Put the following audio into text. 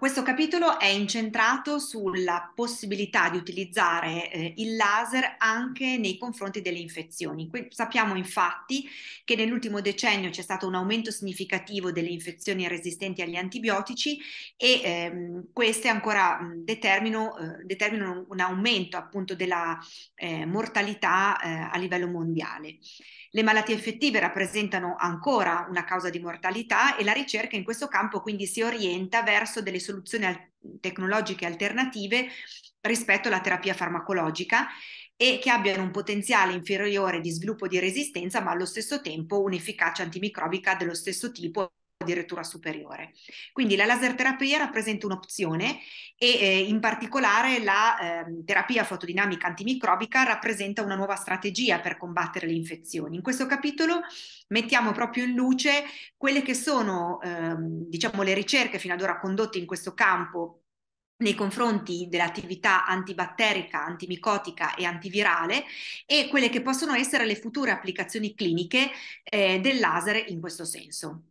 Questo capitolo è incentrato sulla possibilità di utilizzare eh, il laser anche nei confronti delle infezioni. Que- sappiamo infatti che nell'ultimo decennio c'è stato un aumento significativo delle infezioni resistenti agli antibiotici e ehm, queste ancora determinano, eh, determinano, un aumento appunto della eh, mortalità eh, a livello mondiale. Le malattie infettive rappresentano ancora una causa di mortalità e la ricerca in questo campo quindi si orienta verso delle soluzioni soluzioni al- tecnologiche alternative rispetto alla terapia farmacologica e che abbiano un potenziale inferiore di sviluppo di resistenza, ma allo stesso tempo un'efficacia antimicrobica dello stesso tipo addirittura superiore. Quindi la laser terapia rappresenta un'opzione e eh, in particolare la eh, terapia fotodinamica antimicrobica rappresenta una nuova strategia per combattere le infezioni. In questo capitolo mettiamo proprio in luce quelle che sono eh, diciamo, le ricerche fino ad ora condotte in questo campo nei confronti dell'attività antibatterica, antimicotica e antivirale e quelle che possono essere le future applicazioni cliniche eh, del laser in questo senso.